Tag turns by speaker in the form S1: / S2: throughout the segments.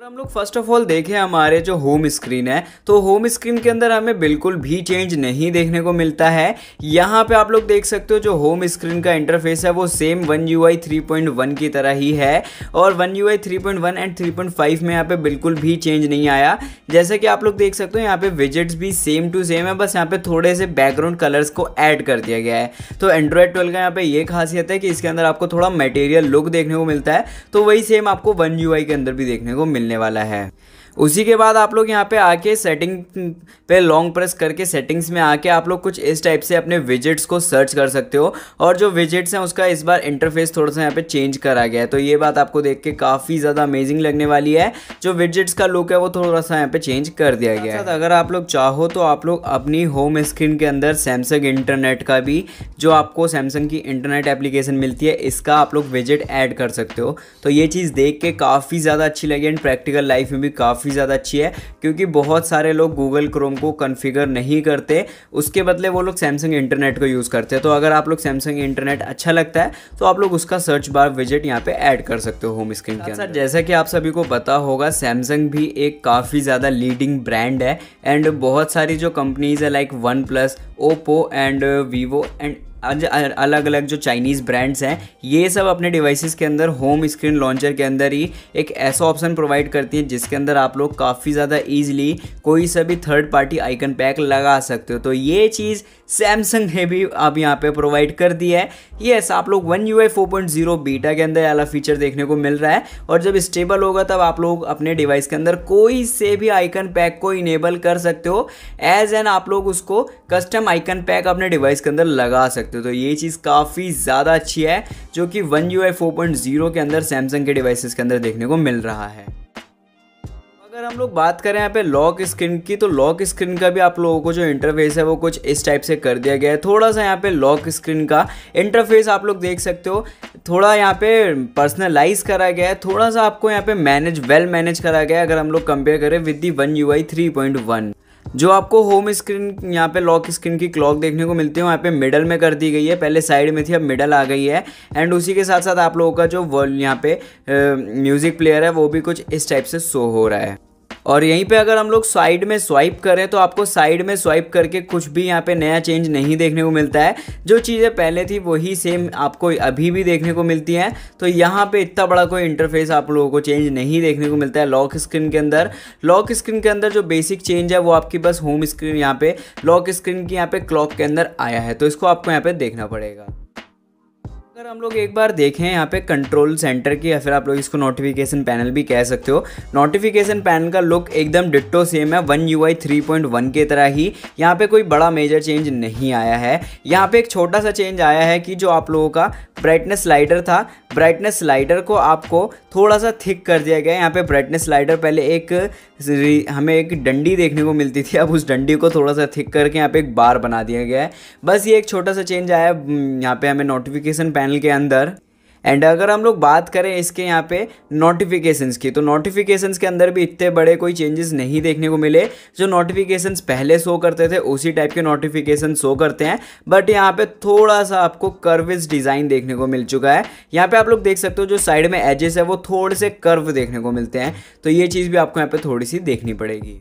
S1: अगर हम लोग फर्स्ट ऑफ ऑल देखें हमारे जो होम स्क्रीन है तो होम स्क्रीन के अंदर हमें बिल्कुल भी चेंज नहीं देखने को मिलता है यहाँ पे आप लोग देख सकते हो जो होम स्क्रीन का इंटरफेस है वो same one U I three point one की तरह ही है और one U I three point one and three point five में यहाँ पे बिल्कुल भी चेंज नहीं आया जैसे कि आप लोग देख सकते हो यहाँ पे विजिट्स भी सेम टू सेम है बस यहाँ पे थोड़े से बैकग्राउंड कलर्स को ऐड कर दिया गया है तो एंड्रॉयड ट्वेल्व का यहाँ पे ये खासियत है कि इसके अंदर आपको थोड़ा मटेरियल लुक देखने को मिलता है तो वही सेम आपको वन यू आई के अंदर भी देखने को मिलने मिलने वाला है उसी के बाद आप लोग यहाँ पे आके सेटिंग पे लॉन्ग प्रेस करके सेटिंग्स में आके आप लोग कुछ इस टाइप से अपने विजिट्स को सर्च कर सकते हो और जो विजिट्स हैं उसका इस बार इंटरफेस थोड़ा सा यहाँ पे चेंज करा गया है तो ये बात आपको देख के काफ़ी ज़्यादा अमेजिंग लगने वाली है जो विजिट्स का लुक है वो थोड़ा सा यहाँ पे चेंज कर दिया गया है अगर आप लोग चाहो तो आप लोग अपनी होम स्क्रीन के अंदर सैमसंग इंटरनेट का भी जो आपको सैमसंग की इंटरनेट एप्लीकेशन मिलती है इसका आप लोग विजिट ऐड कर सकते हो तो ये चीज़ देख के काफ़ी ज़्यादा अच्छी लगी एंड प्रैक्टिकल लाइफ में भी काफ़ी काफ़ी ज़्यादा अच्छी है क्योंकि बहुत सारे लोग गूगल क्रोम को कन्फिगर नहीं करते उसके बदले वो लोग सैमसंग इंटरनेट को यूज़ करते हैं तो अगर आप लोग सैमसंग इंटरनेट अच्छा लगता है तो आप लोग उसका सर्च बार विजिट यहाँ पर ऐड कर सकते हो होम स्क्रीन के हाँ अंदर जैसा कि आप सभी को पता होगा सैमसंग भी एक काफ़ी ज़्यादा लीडिंग ब्रांड है एंड बहुत सारी जो कंपनीज है like OnePlus Oppo and Vivo and अलग अलग जो चाइनीज़ ब्रांड्स हैं ये सब अपने डिवाइसेस के अंदर होम स्क्रीन लॉन्चर के अंदर ही एक ऐसा ऑप्शन प्रोवाइड करती हैं जिसके अंदर आप लोग काफ़ी ज़्यादा ईजिली कोई सा भी थर्ड पार्टी आइकन पैक लगा सकते हो तो ये चीज़ सैमसंग ने भी अब यहाँ पे प्रोवाइड कर दी है येस आप लोग one U I four point zero beta के अंदर अला फीचर देखने को मिल रहा है और जब स्टेबल होगा तब आप लोग अपने डिवाइस के अंदर कोई से भी आइकन पैक को इनेबल कर सकते हो एज एन आप लोग उसको कस्टम आइकन पैक अपने डिवाइस के अंदर लगा सकते सकते हो तो ये चीज़ काफ़ी ज़्यादा अच्छी है जो कि one U I four point zero के अंदर सैमसंग के डिवाइसेस के अंदर देखने को मिल रहा है अगर हम लोग बात करें यहाँ पे लॉक स्क्रीन की तो लॉक स्क्रीन का भी आप लोगों को जो इंटरफेस है वो कुछ इस टाइप से कर दिया गया है थोड़ा सा यहाँ पे लॉक स्क्रीन का इंटरफेस आप लोग देख सकते हो थोड़ा यहाँ पे पर्सनलाइज करा गया है थोड़ा सा आपको यहाँ पे मैनेज वेल मैनेज करा गया है अगर हम लोग कंपेयर करें with the one U I three point one जो आपको होम स्क्रीन यहाँ पे लॉक स्क्रीन की क्लॉक देखने को मिलती है वहाँ पे मिडल में कर दी गई है पहले साइड में थी अब मिडल आ गई है एंड उसी के साथ साथ आप लोगों का जो यहाँ पे म्यूज़िक प्लेयर है वो भी कुछ इस टाइप से शो हो रहा है और यहीं पे अगर हम लोग साइड में स्वाइप करें तो आपको साइड में स्वाइप करके कुछ भी यहाँ पे नया चेंज नहीं देखने को मिलता है जो चीज़ें पहले थी वही सेम आपको अभी भी देखने को मिलती हैं तो यहाँ पे इतना बड़ा कोई इंटरफेस आप लोगों को चेंज नहीं देखने को मिलता है लॉक स्क्रीन के अंदर लॉक स्क्रीन के अंदर जो बेसिक चेंज है वो आपकी बस होम स्क्रीन यहाँ पर लॉक स्क्रीन की यहाँ पर क्लॉक के अंदर आया है तो इसको आपको यहाँ पर देखना पड़ेगा अगर हम लोग एक बार देखें यहाँ पे कंट्रोल सेंटर की या फिर आप लोग इसको नोटिफिकेशन पैनल भी कह सकते हो नोटिफिकेशन पैनल का लुक एकदम डिट्टो सेम है one U I three point one के तरह ही यहाँ पे कोई बड़ा मेजर चेंज नहीं आया है यहाँ पे एक छोटा सा चेंज आया है कि जो आप लोगों का ब्राइटनेस स्लाइडर था ब्राइटनेस स्लाइडर को आपको थोड़ा सा थिक कर दिया गया यहाँ पे ब्राइटनेस स्लाइडर पहले एक हमें एक डंडी देखने को मिलती थी अब उस डंडी को थोड़ा सा थिक करके यहाँ पे एक बार बना दिया गया है बस ये एक छोटा सा चेंज आया है हम्म, यहाँ पे हमें नोटिफिकेशन पैनल चैनल के अंदर एंड अगर हम लोग बात करें इसके यहाँ पे नोटिफिकेशंस की तो नोटिफिकेशंस के अंदर भी इतने बड़े कोई चेंजेस नहीं देखने को मिले जो नोटिफिकेशंस पहले शो करते थे उसी टाइप के नोटिफिकेशन शो करते हैं बट यहाँ पे थोड़ा सा आपको कर्विज डिज़ाइन देखने को मिल चुका है यहाँ पे आप लोग देख सकते हो जो साइड में एजेस है वो थोड़े से कर्व देखने को मिलते हैं तो ये चीज़ भी आपको यहाँ पर थोड़ी सी देखनी पड़ेगी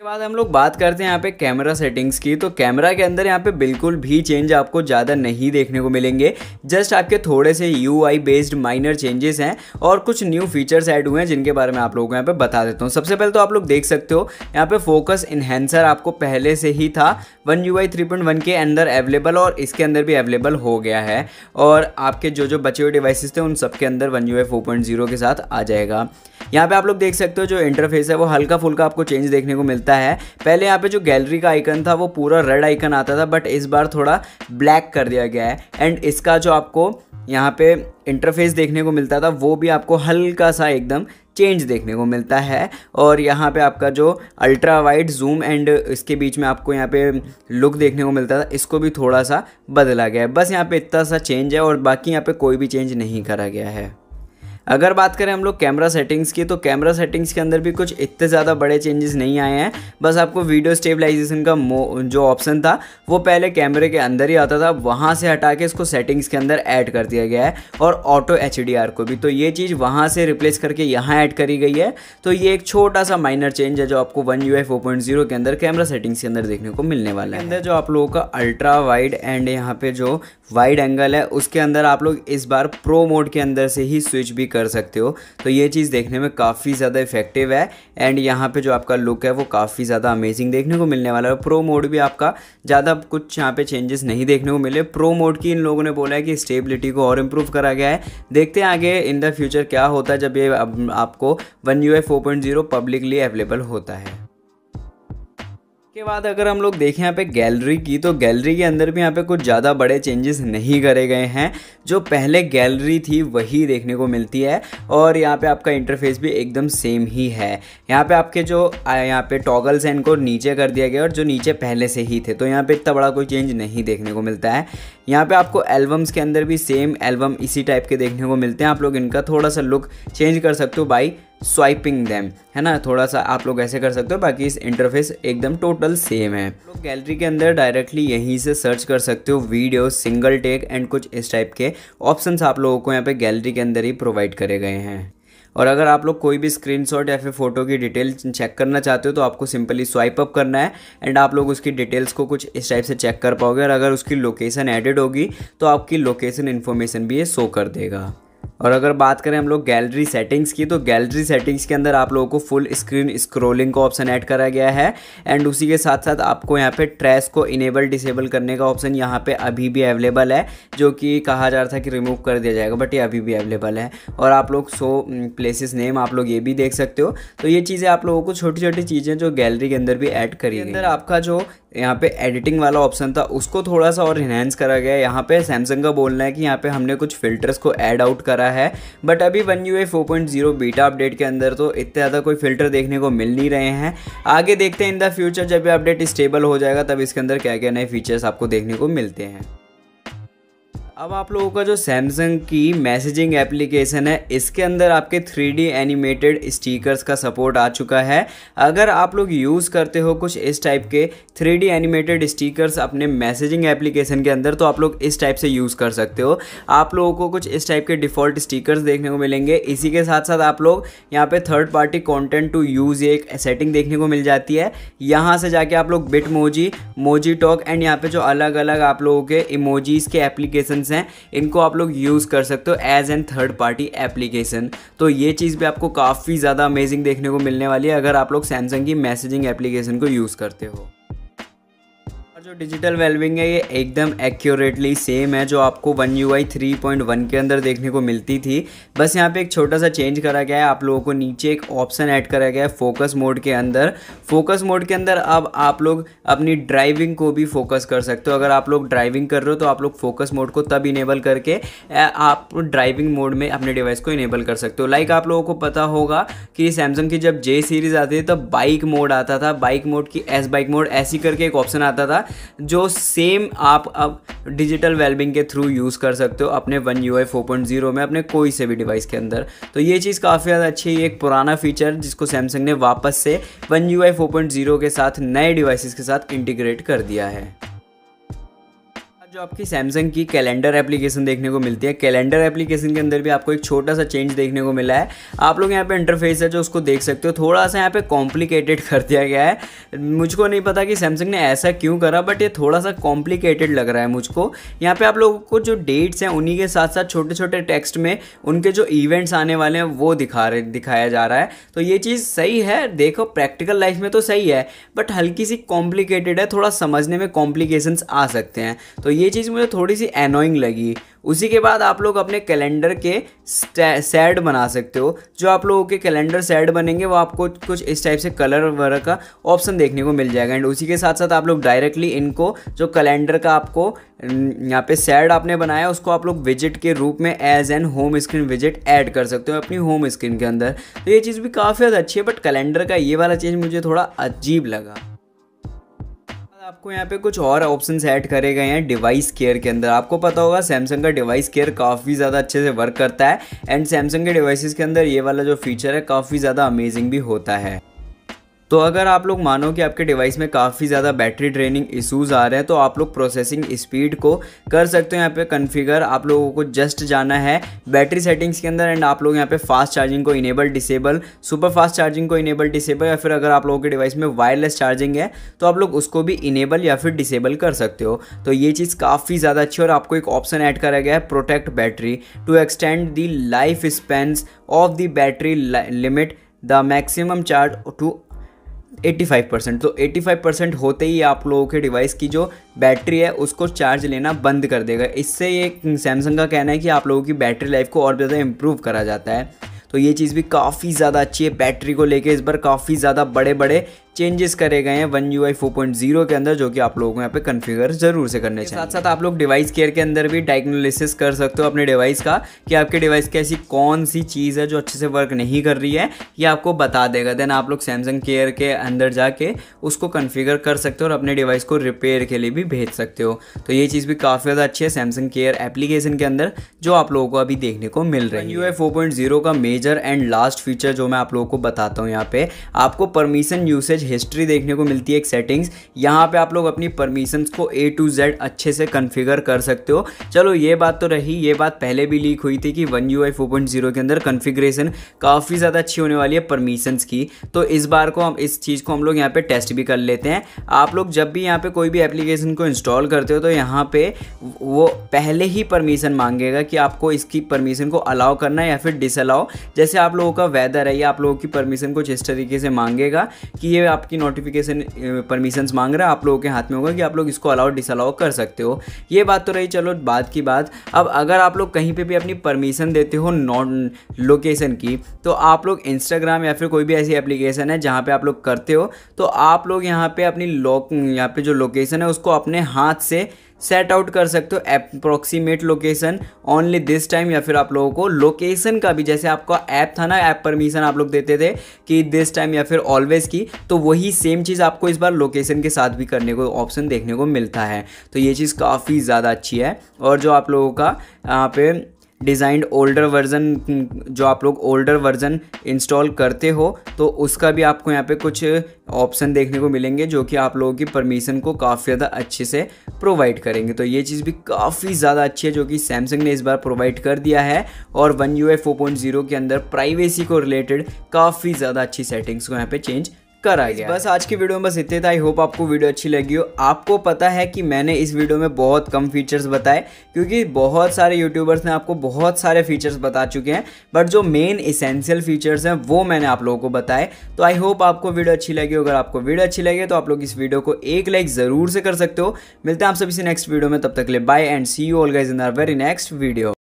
S1: के बाद हम लोग बात करते हैं यहाँ पे कैमरा सेटिंग्स की तो कैमरा के अंदर यहाँ पे बिल्कुल भी चेंज आपको ज़्यादा नहीं देखने को मिलेंगे जस्ट आपके थोड़े से यू बेस्ड माइनर चेंजेस हैं और कुछ न्यू फीचर्स ऐड हुए हैं जिनके बारे में आप लोगों को यहाँ पे बता देता हूँ सबसे पहले तो आप लोग देख सकते हो यहाँ पे फोकस इन्हेंसर आपको पहले से ही था वन यू के अंदर अवेलेबल और इसके अंदर भी अवेलेबल हो गया है और आपके जो जो बचे हुए डिवाइसेज थे उन सब के अंदर वन यू के साथ आ जाएगा यहाँ पे आप लोग देख सकते हो जो इंटरफेस है वो हल्का फुल्का आपको चेंज देखने को मिलता है दिखता है पहले यहाँ पे जो गैलरी का आइकन था वो पूरा रेड आइकन आता था बट इस बार थोड़ा ब्लैक कर दिया गया है एंड इसका जो आपको यहाँ पे इंटरफेस देखने को मिलता था वो भी आपको हल्का सा एकदम चेंज देखने को मिलता है और यहाँ पे आपका जो अल्ट्रा वाइड जूम एंड इसके बीच में आपको यहाँ पे लुक देखने को मिलता था इसको भी थोड़ा सा बदला गया है बस यहाँ पे इतना सा चेंज है और बाकी यहाँ पे कोई भी चेंज नहीं करा गया है अगर बात करें हम लोग कैमरा सेटिंग्स की तो कैमरा सेटिंग्स के अंदर भी कुछ इतने ज़्यादा बड़े चेंजेस नहीं आए हैं बस आपको वीडियो स्टेबलाइजेशन का जो ऑप्शन था वो पहले कैमरे के अंदर ही आता था वहाँ से हटा के इसको सेटिंग्स के अंदर ऐड कर दिया गया है और ऑटो एच को भी तो ये चीज़ वहाँ से रिप्लेस करके यहाँ ऐड करी गई है तो ये एक छोटा सा माइनर चेंज है जो आपको वन यू के अंदर कैमरा सेटिंग्स के अंदर देखने को मिलने वाला है अंदर जो आप लोगों का अल्ट्रा वाइड एंड यहाँ पे जो वाइड एंगल है उसके अंदर आप लोग इस बार प्रो मोड के अंदर से ही स्विच भी कर कर सकते हो तो ये चीज़ देखने में काफ़ी ज़्यादा इफेक्टिव है एंड यहाँ पे जो आपका लुक है वो काफ़ी ज़्यादा अमेजिंग देखने को मिलने वाला है प्रो मोड भी आपका ज़्यादा कुछ यहाँ पे चेंजेस नहीं देखने को मिले प्रो मोड की इन लोगों ने बोला है कि स्टेबिलिटी को और इम्प्रूव करा गया है देखते हैं आगे इन द फ्यूचर क्या होता है जब ये आपको वन यू पब्लिकली अवेलेबल होता है उसके बाद अगर हम लोग देखें यहाँ पे गैलरी की तो गैलरी के अंदर भी यहाँ पे कुछ ज़्यादा बड़े चेंजेस नहीं करे गए हैं जो पहले गैलरी थी वही देखने को मिलती है और यहाँ पे आपका इंटरफेस भी एकदम सेम ही है यहाँ पे आपके जो यहाँ पे टॉगल्स हैं इनको नीचे कर दिया गया और जो नीचे पहले से ही थे तो यहाँ पर इतना बड़ा कोई चेंज नहीं देखने को मिलता है यहाँ पे आपको एल्बम्स के अंदर भी सेम एल्बम इसी टाइप के देखने को मिलते हैं आप लोग इनका थोड़ा सा लुक चेंज कर सकते हो बाई स्वाइपिंग दैम है ना थोड़ा सा आप लोग ऐसे कर सकते हो बाकी इस इंटरफेस एकदम टोटल सेम है लोग गैलरी के अंदर डायरेक्टली यहीं से सर्च कर सकते हो वीडियो सिंगल टेक एंड कुछ इस टाइप के ऑप्शंस आप लोगों को यहाँ पे गैलरी के अंदर ही प्रोवाइड करे गए हैं और अगर आप लोग कोई भी स्क्रीनशॉट या फिर फ़ोटो की डिटेल चेक करना चाहते हो तो आपको सिंपली स्वाइप अप करना है एंड आप लोग उसकी डिटेल्स को कुछ इस टाइप से चेक कर पाओगे और अगर उसकी लोकेशन एडिड होगी तो आपकी लोकेशन इन्फॉर्मेशन भी ये शो कर देगा और अगर बात करें हम लोग गैलरी सेटिंग्स की तो गैलरी सेटिंग्स के अंदर आप लोगों को फुल स्क्रीन स्क्रोलिंग का ऑप्शन ऐड करा गया है एंड उसी के साथ साथ आपको यहाँ पे ट्रेस को इनेबल डिसेबल करने का ऑप्शन यहाँ पे अभी भी अवेलेबल है जो कि कहा जा रहा था कि रिमूव कर दिया जाएगा बट ये अभी भी अवेलेबल है और आप लोग सो प्लेसिस नेम आप लोग ये भी देख सकते हो तो ये चीज़ें आप लोगों को छोटी छोटी चीज़ें जो गैलरी के अंदर भी ऐड करी अंदर आपका जो यहाँ पे एडिटिंग वाला ऑप्शन था उसको थोड़ा सा और इन्हेंस करा गया यहाँ पे सैमसंग का बोलना है कि यहाँ पे हमने कुछ फिल्टर्स को ऐड आउट करा है बट अभी one UI A four point zero beta update के अंदर तो इतने ज़्यादा कोई फिल्टर देखने को मिल नहीं रहे हैं आगे देखते हैं इन द फ्यूचर जब ये अपडेट स्टेबल हो जाएगा तब इसके अंदर क्या क्या नए फीचर्स आपको देखने को मिलते हैं अब आप लोगों का जो सैमसंग की मैसेजिंग एप्लीकेशन है इसके अंदर आपके 3D एनिमेटेड स्टिकर्स का सपोर्ट आ चुका है अगर आप लोग यूज़ करते हो कुछ इस टाइप के 3D एनिमेटेड स्टिकर्स अपने मैसेजिंग एप्लीकेशन के अंदर तो आप लोग इस टाइप से यूज़ कर सकते हो आप लोगों को कुछ इस टाइप के डिफ़ॉल्ट स्टिकर्स देखने को मिलेंगे इसी के साथ साथ आप लोग यहाँ पर third party content to use एक सेटिंग देखने को मिल जाती है यहाँ से जाके आप लोग Bitmoji Moji talk and यहाँ पर जो अलग अलग आप लोगों के इमोजीज़ के एप्लीकेशन एप्लीकेशंस हैं इनको आप लोग यूज़ कर सकते हो as an third party application तो ये चीज़ भी आपको काफ़ी ज़्यादा अमेजिंग देखने को मिलने वाली है अगर आप लोग सैमसंग की मैसेजिंग एप्लीकेशन को यूज़ करते हो जो डिजिटल वेलविंग है ये एकदम एक्यूरेटली सेम है जो आपको one U I three point one के अंदर देखने को मिलती थी बस यहाँ पे एक छोटा सा चेंज करा गया है आप लोगों को नीचे एक ऑप्शन ऐड करा गया है फोकस मोड के अंदर फोकस मोड के अंदर अब आप लोग अपनी ड्राइविंग को भी फोकस कर सकते हो अगर आप लोग ड्राइविंग कर रहे हो तो आप लोग फोकस मोड को तब इनेबल करके आप ड्राइविंग मोड में अपने डिवाइस को इनेबल कर सकते हो लाइक आप लोगों को पता होगा कि सैमसंग की जब जे सीरीज़ आती थी तब बाइक मोड आता था बाइक मोड की एस बाइक मोड ऐसी करके एक ऑप्शन आता था जो सेम आप अब डिजिटल वेलबिंग के थ्रू यूज़ कर सकते हो अपने one U I four point zero में अपने कोई से भी डिवाइस के अंदर तो ये चीज़ काफ़ी ज़्यादा अच्छी है एक पुराना फीचर जिसको सैमसंग ने वापस से one U I four point zero के साथ नए डिवाइसेस के साथ इंटीग्रेट कर दिया है जो आपकी सैमसंग की कैलेंडर एप्लीकेशन देखने को मिलती है कैलेंडर एप्लीकेशन के अंदर भी आपको एक छोटा सा चेंज देखने को मिला है आप लोग यहाँ पे इंटरफेस है जो उसको देख सकते हो थोड़ा सा यहाँ पे कॉम्प्लिकेटेड कर दिया गया है मुझको नहीं पता कि सैमसंग ने ऐसा क्यों करा बट ये थोड़ा सा कॉम्प्लिकेटेड लग रहा है मुझको यहाँ पर आप लोगों को जो डेट्स हैं उन्हीं के साथ साथ छोटे छोटे टेक्स्ट में उनके जो इवेंट्स आने वाले हैं वो दिखा रहे दिखाया जा रहा है तो ये चीज़ सही है देखो प्रैक्टिकल लाइफ में तो सही है बट हल्की सी कॉम्प्लिकेटेड है थोड़ा समझने में कॉम्प्लिकेशन आ सकते हैं तो ये चीज़ मुझे थोड़ी सी एनोइंग लगी उसी के बाद आप लोग अपने कैलेंडर के सैड बना सकते हो जो आप लोगों के कैलेंडर सैड बनेंगे वो आपको कुछ इस टाइप से कलर वगैरह का ऑप्शन देखने को मिल जाएगा एंड उसी के साथ साथ आप लोग डायरेक्टली इनको जो कैलेंडर का आपको यहाँ पे सैड आपने बनाया उसको आप लोग विजिट के रूप में एज एन होम स्क्रीन विजिट ऐड कर सकते हो अपनी होम स्क्रीन के अंदर तो ये चीज़ भी काफ़ी ज़्यादा अच्छी है बट कैलेंडर का ये वाला चीज़ मुझे थोड़ा अजीब लगा आपको यहाँ पे कुछ और ऑप्शन ऐड करे गए हैं डिवाइस केयर के अंदर आपको पता होगा सैमसंग का डिवाइस केयर काफ़ी ज़्यादा अच्छे से वर्क करता है एंड सैमसंग के डिवाइसेस के अंदर ये वाला जो फीचर है काफ़ी ज़्यादा अमेजिंग भी होता है तो अगर आप लोग मानो कि आपके डिवाइस में काफ़ी ज़्यादा बैटरी ड्रेनिंग इश्यूज़ आ रहे हैं तो आप लोग प्रोसेसिंग स्पीड को कर सकते हो यहाँ पे कन्फिगर आप लोगों को जस्ट जाना है बैटरी सेटिंग्स के अंदर एंड आप लोग यहाँ पे फास्ट चार्जिंग को enable disable super fast charging को इनेबल डिसेबल या फिर अगर आप लोगों के डिवाइस में वायरलेस चार्जिंग है तो आप लोग उसको भी इनेबल या फिर डिसेबल कर सकते हो तो ये चीज़ काफ़ी ज़्यादा अच्छी और आपको एक ऑप्शन ऐड करा गया है protect battery to extend the life spans of the battery limit the maximum charge to 85% तो 85% होते ही आप लोगों के डिवाइस की जो बैटरी है उसको चार्ज लेना बंद कर देगा इससे ये सैमसंग का कहना है कि आप लोगों की बैटरी लाइफ को और ज़्यादा इम्प्रूव करा जाता है तो ये चीज़ भी काफ़ी ज़्यादा अच्छी है बैटरी को लेके इस बार काफ़ी ज़्यादा बड़े बड़े चेंजेस करे गए हैं one U I four point zero के अंदर जो कि आप लोगों को यहाँ पे कन्फिगर जरूर से करने चाहिए साथ साथ आप लोग डिवाइस केयर के अंदर भी डायग्नोलिसिस कर सकते हो अपने डिवाइस का कि आपके डिवाइस की ऐसी कौन सी चीज़ है जो अच्छे से वर्क नहीं कर रही है ये आपको बता देगा देन आप लोग सैमसंग केयर के अंदर जाके उसको कन्फिगर कर सकते हो और अपने डिवाइस को रिपेयर के लिए भी भेज सकते हो तो ये चीज़ भी काफ़ी ज़्यादा अच्छी है सैमसंग केयर एप्लीकेशन के अंदर जो आप लोगों को अभी देखने को मिल रही है यू आई फोर का मेजर एंड लास्ट फीचर जो मैं आप लोगों को बताता हूँ यहाँ पे आपको परमिशन यूसेज हिस्ट्री देखने को मिलती है एक सेटिंग्स यहाँ पे आप लोग अपनी परमिशंस को ए टू जेड अच्छे से कन्फिगर कर सकते हो चलो ये बात तो रही ये बात पहले भी लीक हुई थी कि one U I four point zero के अंदर कन्फिग्रेशन काफ़ी ज़्यादा अच्छी होने वाली है परमिशंस की तो इस बार को हम इस चीज़ को हम लोग यहाँ पे टेस्ट भी कर लेते हैं आप लोग जब भी यहाँ पे कोई भी एप्लीकेशन को इंस्टॉल करते हो तो यहाँ पे वो पहले ही परमिशन मांगेगा कि आपको इसकी परमिशन को अलाउ करना है या फिर डिसअलाउ जैसे आप लोगों का वेदर है या आप लोगों की परमिशन कुछ इस तरीके से मांगेगा कि ये आपकी नोटिफिकेशन परमिशंस मांग रहा है आप लोगों के हाथ में होगा कि आप लोग इसको अलाउ डिसअलाउ कर सकते हो ये बात तो रही चलो बाद की बात अब अगर आप लोग कहीं पर भी अपनी परमिशन देते हो नॉन लोकेशन की तो आप लोग इंस्टाग्राम या फिर कोई भी ऐसी एप्लीकेशन है जहाँ पर आप लोग करते हो तो आप लोग यहाँ पर अपनी लोक यहाँ पर जो लोकेशन है उसको अपने हाथ से सेट आउट कर सकते हो approximate location only this time या फिर आप लोगों को लोकेशन का भी जैसे आपका ऐप था ना ऐप परमिशन आप लोग देते थे कि दिस टाइम या फिर ऑलवेज की तो वही सेम चीज़ आपको इस बार लोकेशन के साथ भी करने को ऑप्शन देखने को मिलता है तो ये चीज़ काफ़ी ज़्यादा अच्छी है और जो आप लोगों का यहाँ पे डिज़ाइंड ओल्डर वर्ज़न जो आप लोग ओल्डर वर्ज़न इंस्टॉल करते हो तो उसका भी आपको यहाँ पे कुछ ऑप्शन देखने को मिलेंगे जो कि आप लोगों की परमिशन को काफ़ी ज़्यादा अच्छे से प्रोवाइड करेंगे तो ये चीज़ भी काफ़ी ज़्यादा अच्छी है जो कि सैमसंग ने इस बार प्रोवाइड कर दिया है और वन यू के अंदर प्राइवेसी को रिलेटेड काफ़ी ज़्यादा अच्छी सेटिंग्स को यहाँ पर चेंज करा गया बस आज की वीडियो में बस इतने था आई होप आपको वीडियो अच्छी लगी हो आपको पता है कि मैंने इस वीडियो में बहुत कम फीचर्स बताए क्योंकि बहुत सारे यूट्यूबर्स ने आपको बहुत सारे फीचर्स बता चुके हैं बट जो मेन इसेंशियल फीचर्स हैं वो मैंने आप लोगों को बताए तो आई होप आपको वीडियो अच्छी लगी हो अगर आपको वीडियो अच्छी लगे तो आप लोग इस वीडियो को एक लाइक ज़रूर से कर सकते हो मिलते हैं आप सभी से नेक्स्ट वीडियो में तब तक ले bye and see you all guys in our very next video